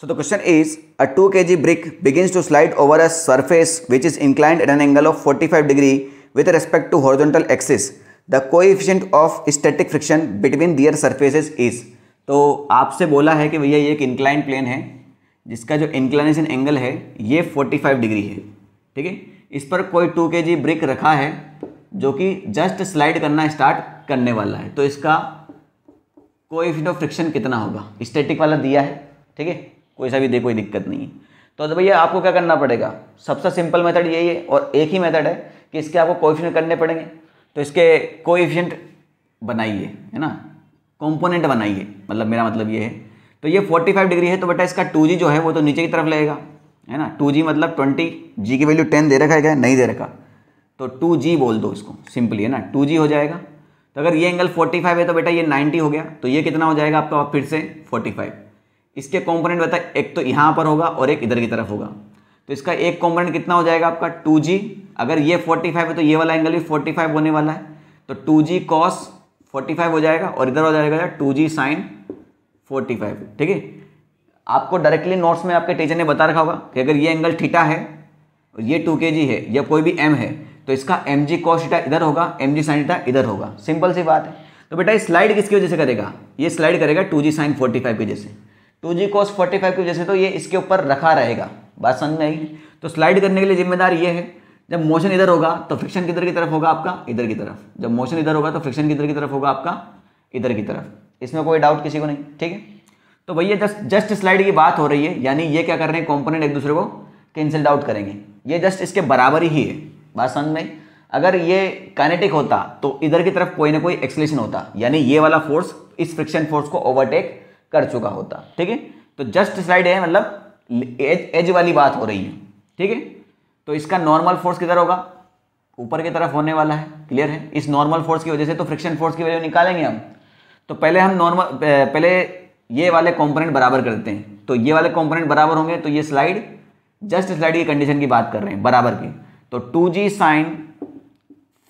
so the question is a two K G brick begins to slide over a surface which is inclined at an angle of forty five degree with respect to horizontal axis the coefficient of static friction between their surfaces is तो आपसे बोला है कि भैया ये एक inclined plane है जिसका जो इंक्लाइनेशन एंगल है ये फोर्टी फाइव डिग्री है ठीक है इस पर कोई टू के जी ब्रिक रखा है जो कि जस्ट स्लाइड करना स्टार्ट करने वाला है तो इसका कोई ऑफ फ्रिक्शन कितना होगा स्टैटिक वाला दिया है ठीक है कोई सा भी दे कोई दिक्कत नहीं है तो भैया आपको क्या करना पड़ेगा सबसे सिंपल मेथड यही है और एक ही मेथड है कि इसके आपको कोएफिशिएंट करने पड़ेंगे तो इसके कोएफिशिएंट बनाइए है ना कंपोनेंट बनाइए मतलब मेरा मतलब ये है तो ये 45 डिग्री है तो बेटा इसका 2g जो है वो तो नीचे की तरफ लगेगा है ना 2g मतलब 20 g की वैल्यू 10 दे रखा है क्या नहीं दे रखा तो 2g बोल दो इसको सिंपली है ना 2g हो जाएगा तो अगर ये एंगल 45 है तो बेटा ये 90 हो गया तो ये कितना हो जाएगा आपका फिर से 45 इसके कॉम्पोनेंट बताए एक तो यहाँ पर होगा और एक इधर की तरफ होगा तो इसका एक कॉम्पोनेंट कितना हो जाएगा आपका 2g अगर ये 45 है तो ये वाला एंगल भी 45 होने वाला है तो 2g जी कॉस फोर्टी हो जाएगा और इधर हो जाएगा टू जी साइन फोर्टी ठीक है आपको डायरेक्टली नोट्स में आपके टीचर ने बता रखा होगा कि अगर ये एंगल ठीटा है और ये टू के जी है या कोई भी एम है तो इसका एम जी कॉस ठीटा इधर होगा एम जी साइन थीटा इधर होगा सिंपल सी बात है तो बेटा ये स्लाइड किसकी वजह से करेगा ये स्लाइड करेगा two G sine forty five की वजह से two G cos forty five की वजह से तो ये इसके ऊपर रखा रहेगा बात समझ में आई तो स्लाइड करने के लिए जिम्मेदार ये है जब मोशन इधर होगा तो फ्रिक्शन किधर की तरफ होगा आपका इधर की तरफ जब मोशन इधर होगा तो फ्रिक्शन किधर की तरफ होगा आपका इधर की तरफ इसमें कोई डाउट किसी को नहीं ठीक है तो भैया जस्ट जस्ट स्लाइड की बात हो रही है यानी ये क्या कर रहे हैं कॉम्पोनेंट एक दूसरे को कैंसिल आउट करेंगे ये जस्ट इसके बराबर ही है बात समझ में अगर ये कैनेटिक होता तो इधर की तरफ कोई ना कोई एक्सलेशन होता यानी ये वाला फोर्स इस फ्रिक्शन फोर्स को ओवरटेक कर चुका होता ठीक है तो जस्ट स्लाइड है मतलब एज एज वाली बात हो रही है ठीक है तो इसका नॉर्मल फोर्स किधर होगा ऊपर की तरफ होने वाला है क्लियर है इस नॉर्मल फोर्स की वजह से तो फ्रिक्शन फोर्स की वजह निकालेंगे हम तो पहले हम नॉर्मल पहले ये वाले कंपोनेंट बराबर करते हैं तो ये वाले कंपोनेंट बराबर होंगे तो ये स्लाइड जस्ट स्लाइड की कंडीशन की बात कर रहे हैं बराबर की तो two G sine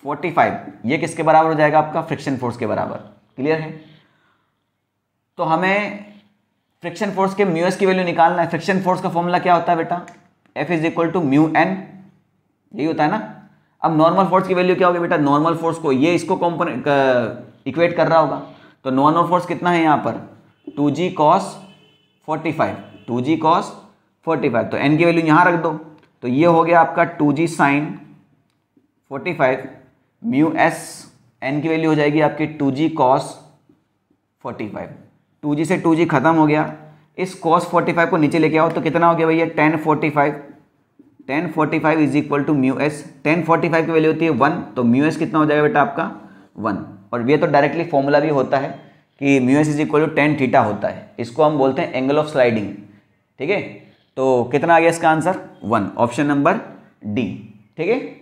forty five ये किसके बराबर हो जाएगा आपका फ्रिक्शन फोर्स के बराबर क्लियर है तो हमें फ्रिक्शन फोर्स के म्यू एस की वैल्यू निकालना है फ्रिक्शन फोर्स का फॉर्मूला क्या होता है बेटा F is equal to mu N यही होता है ना अब नॉर्मल फोर्स की वैल्यू क्या होगी बेटा नॉर्मल फोर्स को ये इसको कॉम्पोन इक्वेट कर रहा होगा तो नॉर्मल फोर्स कितना है यहाँ पर two G cos forty five two G cos forty five तो एन की वैल्यू यहाँ रख दो तो ये हो गया आपका two G sine forty five mu S N की वैल्यू हो जाएगी आपकी two G cos forty five two से टू ख़त्म हो गया इस कॉस 45 को नीचे लेके आओ तो कितना हो गया भैया tan forty five tan forty five is equal to mu S tan forty five की वैल्यू होती है वन तो म्यू एस कितना हो जाएगा बेटा आपका वन और ये तो डायरेक्टली फॉर्मूला भी होता है कि mu S is equal to tan theta होता है इसको हम बोलते हैं एंगल ऑफ स्लाइडिंग ठीक है तो कितना आ गया इसका answer one option number D ठीक है